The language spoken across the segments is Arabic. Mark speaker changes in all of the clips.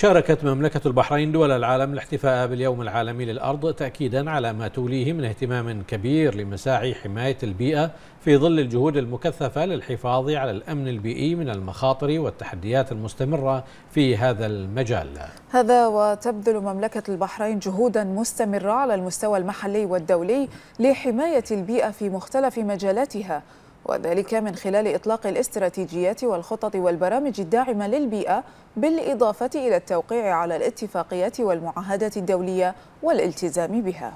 Speaker 1: شاركت مملكة البحرين دول العالم الاحتفاء باليوم العالمي للأرض تأكيدا على ما توليه من اهتمام كبير لمساعي حماية البيئة في ظل الجهود المكثفة للحفاظ على الأمن البيئي من المخاطر والتحديات المستمرة في هذا المجال
Speaker 2: هذا وتبذل مملكة البحرين جهودا مستمرة على المستوى المحلي والدولي لحماية البيئة في مختلف مجالاتها وذلك من خلال إطلاق الاستراتيجيات والخطط والبرامج الداعمة للبيئة بالإضافة إلى التوقيع على الاتفاقيات والمعاهدات الدولية والالتزام بها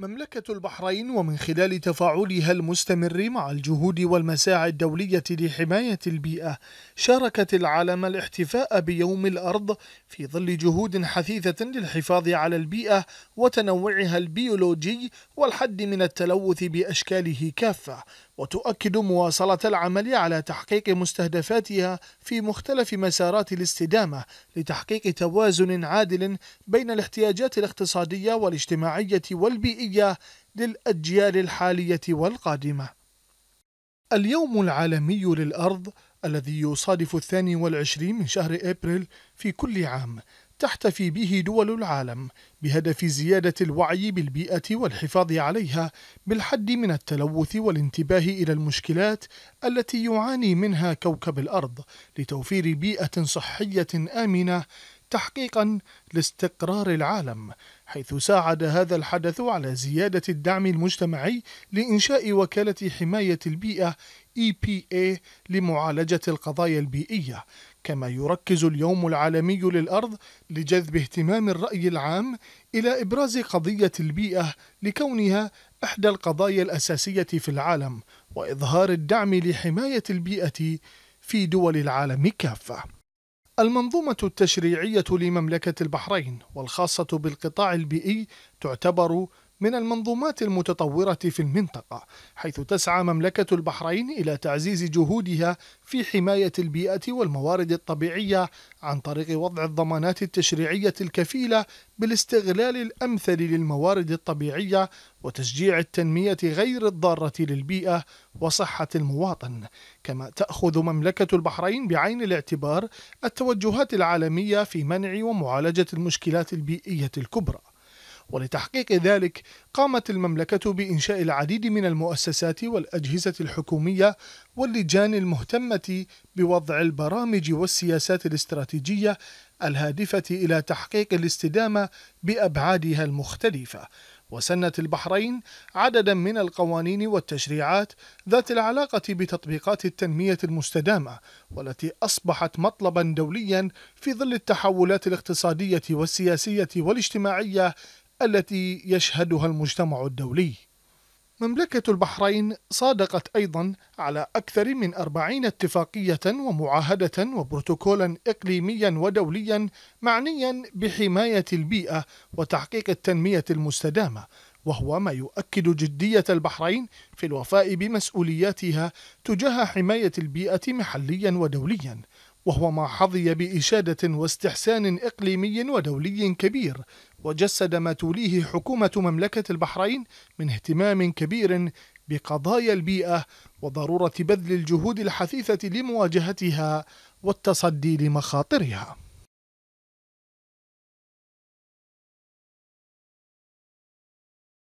Speaker 1: مملكة البحرين ومن خلال تفاعلها المستمر مع الجهود والمساعي الدولية لحماية البيئة شاركت العالم الاحتفاء بيوم الأرض في ظل جهود حثيثة للحفاظ على البيئة وتنوعها البيولوجي والحد من التلوث بأشكاله كافة وتؤكد مواصلة العمل على تحقيق مستهدفاتها في مختلف مسارات الاستدامة لتحقيق توازن عادل بين الاحتياجات الاقتصادية والاجتماعية والبيئية للأجيال الحالية والقادمة. اليوم العالمي للأرض الذي يصادف الثاني والعشرين من شهر أبريل في كل عام تحتفي به دول العالم بهدف زيادة الوعي بالبيئة والحفاظ عليها بالحد من التلوث والانتباه إلى المشكلات التي يعاني منها كوكب الأرض لتوفير بيئة صحية آمنة تحقيقا لاستقرار العالم حيث ساعد هذا الحدث على زيادة الدعم المجتمعي لإنشاء وكالة حماية البيئة EPA لمعالجة القضايا البيئية كما يركز اليوم العالمي للأرض لجذب اهتمام الرأي العام إلى إبراز قضية البيئة لكونها إحدى القضايا الأساسية في العالم وإظهار الدعم لحماية البيئة في دول العالم كافة المنظومة التشريعية لمملكة البحرين والخاصة بالقطاع البيئي تعتبر من المنظومات المتطورة في المنطقة، حيث تسعى مملكة البحرين إلى تعزيز جهودها في حماية البيئة والموارد الطبيعية عن طريق وضع الضمانات التشريعية الكفيلة بالاستغلال الأمثل للموارد الطبيعية وتشجيع التنمية غير الضارة للبيئة وصحة المواطن، كما تأخذ مملكة البحرين بعين الاعتبار التوجهات العالمية في منع ومعالجة المشكلات البيئية الكبرى. ولتحقيق ذلك قامت المملكة بإنشاء العديد من المؤسسات والأجهزة الحكومية واللجان المهتمة بوضع البرامج والسياسات الاستراتيجية الهادفة إلى تحقيق الاستدامة بأبعادها المختلفة وسنت البحرين عددا من القوانين والتشريعات ذات العلاقة بتطبيقات التنمية المستدامة والتي أصبحت مطلبا دوليا في ظل التحولات الاقتصادية والسياسية والاجتماعية التي يشهدها المجتمع الدولي مملكة البحرين صادقت أيضا على أكثر من أربعين اتفاقية ومعاهدة وبروتوكولا إقليميا ودوليا معنيا بحماية البيئة وتحقيق التنمية المستدامة وهو ما يؤكد جدية البحرين في الوفاء بمسؤولياتها تجاه حماية البيئة محليا ودوليا وهو ما حظي بإشادة واستحسان إقليمي ودولي كبير وجسد ما توليه حكومة مملكة البحرين من اهتمام كبير بقضايا البيئة وضرورة بذل الجهود الحثيثة لمواجهتها والتصدي
Speaker 2: لمخاطرها